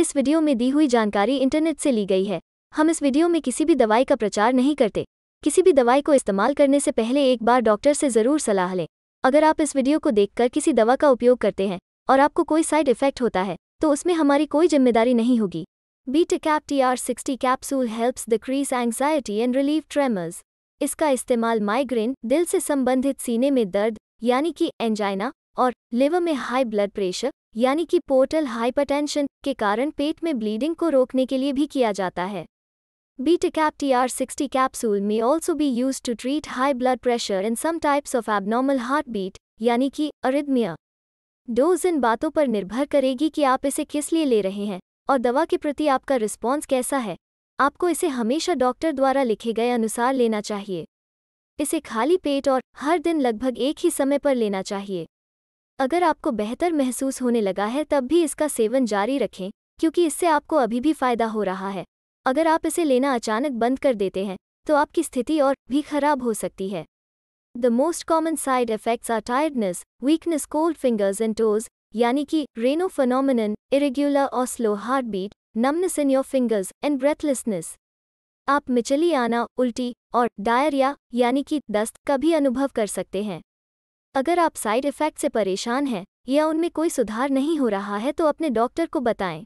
इस वीडियो में दी हुई जानकारी इंटरनेट से ली गई है हम इस वीडियो में किसी भी दवाई का प्रचार नहीं करते किसी भी दवाई को इस्तेमाल करने से पहले एक बार डॉक्टर से ज़रूर सलाह लें अगर आप इस वीडियो को देखकर किसी दवा का उपयोग करते हैं और आपको कोई साइड इफेक्ट होता है तो उसमें हमारी कोई जिम्मेदारी नहीं होगी Betacap T R sixty capsule helps decrease anxiety and relieve tremors इसका इस्तेमाल माइग्रेन दिल से संबंधित सीने में दर्द यानी कि एंजाइना और लिवर में हाई ब्लड प्रेशर यानी कि पोर्टल हाइपरटेंशन के कारण पेट में ब्लीडिंग को रोकने के लिए भी किया जाता है Betacap T R sixty capsule में also be use to treat high blood pressure in some types of abnormal heart beat यानी कि अरिदमिया डोज इन बातों पर निर्भर करेगी कि आप इसे किस लिए ले रहे हैं और दवा के प्रति आपका रिस्पॉन्स कैसा है आपको इसे हमेशा डॉक्टर द्वारा लिखे गए अनुसार लेना चाहिए इसे खाली पेट और हर दिन लगभग एक ही समय पर लेना चाहिए अगर आपको बेहतर महसूस होने लगा है तब भी इसका सेवन जारी रखें क्योंकि इससे आपको अभी भी फायदा हो रहा है अगर आप इसे लेना अचानक बंद कर देते हैं तो आपकी स्थिति और भी खराब हो सकती है the most common side effects are tiredness weakness cold fingers and toes यानी कि रेनो फनोमिन इरेग्युलर और slow heart beat numbness in your fingers and breathlessness आप मिचली आना उल्टी और डायरिया यानी कि दस्त का भी अनुभव कर सकते हैं अगर आप साइड इफ़ेक्ट से परेशान हैं या उनमें कोई सुधार नहीं हो रहा है तो अपने डॉक्टर को बताएं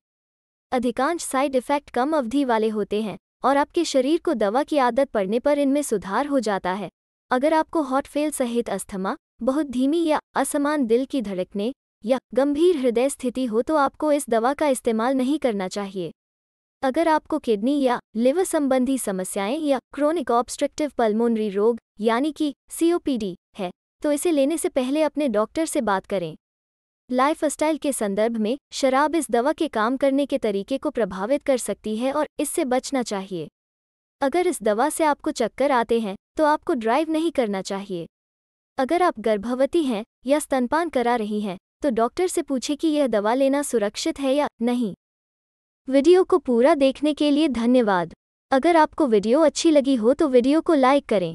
अधिकांश साइड इफ़ेक्ट कम अवधि वाले होते हैं और आपके शरीर को दवा की आदत पड़ने पर इनमें सुधार हो जाता है अगर आपको हॉट फेल सहित अस्थमा बहुत धीमी या असमान दिल की धड़कने या गंभीर हृदय स्थिति हो तो आपको इस दवा का इस्तेमाल नहीं करना चाहिए अगर आपको किडनी या लिवर संबंधी समस्याएं या क्रोनिक ऑब्स्ट्रक्टिव पल्मोनरी रोग यानी कि सीओपीडी है तो इसे लेने से पहले अपने डॉक्टर से बात करें लाइफस्टाइल के संदर्भ में शराब इस दवा के काम करने के तरीके को प्रभावित कर सकती है और इससे बचना चाहिए अगर इस दवा से आपको चक्कर आते हैं तो आपको ड्राइव नहीं करना चाहिए अगर आप गर्भवती हैं या स्तनपान करा रही हैं तो डॉक्टर से पूछें कि यह दवा लेना सुरक्षित है या नहीं वीडियो को पूरा देखने के लिए धन्यवाद अगर आपको वीडियो अच्छी लगी हो तो वीडियो को लाइक करें